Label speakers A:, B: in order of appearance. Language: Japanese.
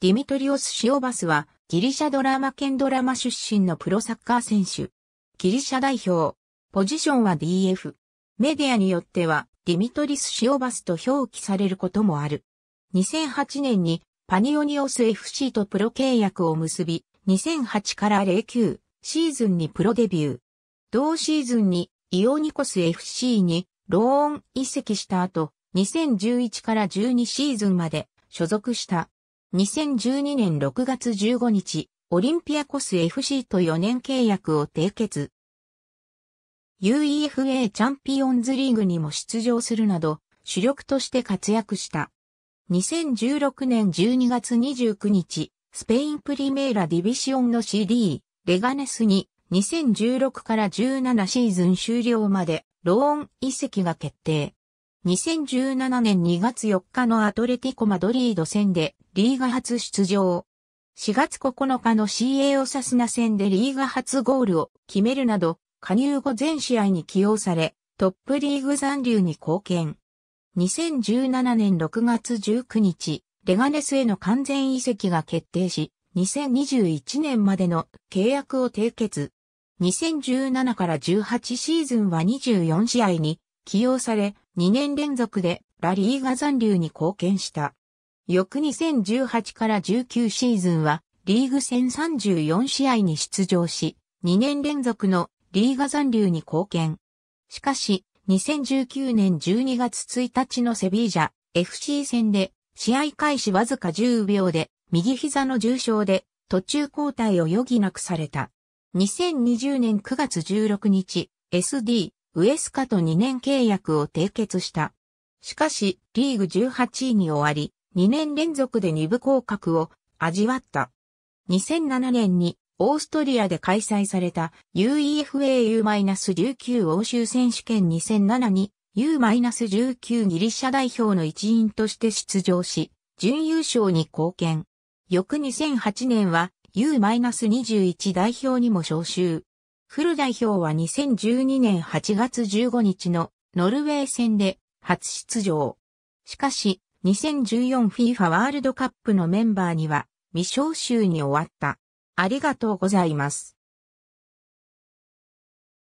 A: ディミトリオス・シオバスは、ギリシャドラマ県ドラマ出身のプロサッカー選手。ギリシャ代表。ポジションは DF。メディアによっては、ディミトリス・シオバスと表記されることもある。2008年に、パニオニオス FC とプロ契約を結び、2008から09シーズンにプロデビュー。同シーズンに、イオニコス FC に、ローン移籍した後、2011から12シーズンまで所属した。2012年6月15日、オリンピアコス FC と4年契約を締結。UEFA チャンピオンズリーグにも出場するなど、主力として活躍した。2016年12月29日、スペインプリメーラディビシオンの CD、レガネスに2016から17シーズン終了までローン移籍が決定。2017年2月4日のアトレティコ・マドリード戦でリーガ初出場。4月9日の CA オサスナ戦でリーガ初ゴールを決めるなど、加入後全試合に起用され、トップリーグ残留に貢献。2017年6月19日、レガネスへの完全移籍が決定し、2021年までの契約を締結。2017から18シーズンは24試合に起用され、2年連続でラリーガ残留に貢献した。翌2018から19シーズンは、リーグ戦34試合に出場し、2年連続のリーガ残留に貢献。しかし、2019年12月1日のセビージャ FC 戦で、試合開始わずか10秒で、右膝の重傷で、途中交代を余儀なくされた。2020年9月16日、SD ウエスカと2年契約を締結した。しかし、リーグ18位に終わり、2年連続で2部降格を味わった。2007年にオーストリアで開催された UEFAU-19 欧州選手権2007に U-19 ギリシャ代表の一員として出場し、準優勝に貢献。翌2008年は U-21 代表にも招集。フル代表は2012年8月15日のノルウェー戦で初出場。しかし、2014FIFA ワールドカップのメンバーには未招集に終わった。ありがとうございます。